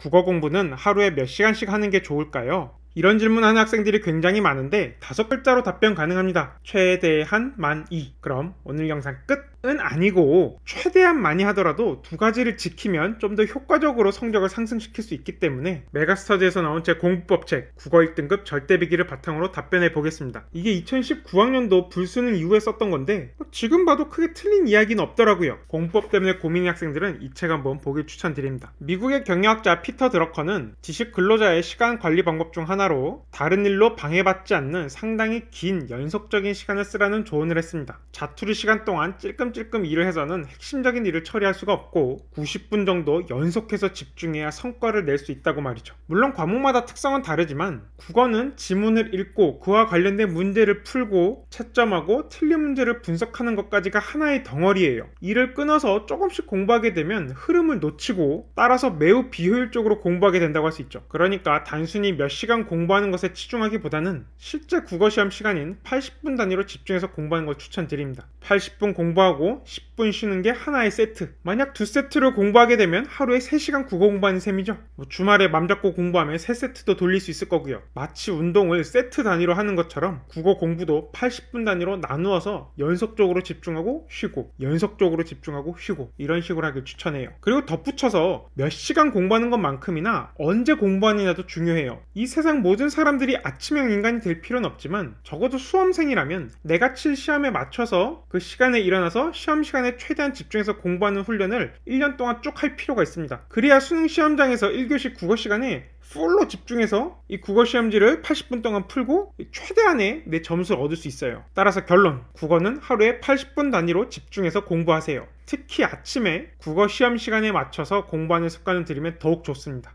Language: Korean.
국어 공부는 하루에 몇 시간씩 하는 게 좋을까요? 이런 질문하는 학생들이 굉장히 많은데 다섯 글자로 답변 가능합니다. 최대한 만 2. 그럼 오늘 영상 끝! 아니고 최대한 많이 하더라도 두 가지를 지키면 좀 더 효과적으로 성적을 상승시킬 수 있기 때문에 메가스터디에서 나온 제 공부법 책 국어 1등급 절대비기를 바탕으로 답변해 보겠습니다. 이게 2019학년도 불수능 이후에 썼던 건데 뭐 지금 봐도 크게 틀린 이야기는 없더라고요. 공부법 때문에 고민인 학생들은 이 책 한번 보길 추천드립니다. 미국의 경영학자 피터 드러커는 지식 근로자의 시간 관리 방법 중 하나로 다른 일로 방해받지 않는 상당히 긴 연속적인 시간을 쓰라는 조언을 했습니다. 자투리 시간 동안 찔끔 찔끔 일을 해서는 핵심적인 일을 처리할 수가 없고 90분 정도 연속해서 집중해야 성과를 낼 수 있다고 말이죠. 물론 과목마다 특성은 다르지만 국어는 지문을 읽고 그와 관련된 문제를 풀고 채점하고 틀린 문제를 분석하는 것까지가 하나의 덩어리예요. 이를 끊어서 조금씩 공부하게 되면 흐름을 놓치고 따라서 매우 비효율적으로 공부하게 된다고 할 수 있죠. 그러니까 단순히 몇 시간 공부하는 것에 치중하기보다는 실제 국어 시험 시간인 80분 단위로 집중해서 공부하는 걸 추천드립니다. 80분 공부하고 공부하고 10분 쉬는 게 하나의 세트. 만약 두 세트를 공부하게 되면 하루에 3시간 국어 공부하는 셈이죠. 뭐 주말에 맘 잡고 공부하면 3세트도 돌릴 수 있을 거고요. 마치 운동을 세트 단위로 하는 것처럼 국어 공부도 80분 단위로 나누어서 연속적으로 집중하고 쉬고 연속적으로 집중하고 쉬고 이런 식으로 하길 추천해요. 그리고 덧붙여서 몇 시간 공부하는 것만큼이나 언제 공부하느냐도 중요해요. 이 세상 모든 사람들이 아침형 인간이 될 필요는 없지만 적어도 수험생이라면 내가 칠 시험에 맞춰서 그 시간에 일어나서 시험 시간에 최대한 집중해서 공부하는 훈련을 1년 동안 쭉 할 필요가 있습니다. 그래야 수능 시험장에서 1교시 국어 시간에 풀로 집중해서 이 국어 시험지를 80분 동안 풀고 최대한의 내 점수를 얻을 수 있어요. 따라서 결론, 국어는 하루에 80분 단위로 집중해서 공부하세요. 특히 아침에 국어 시험 시간에 맞춰서 공부하는 습관을 들이면 더욱 좋습니다.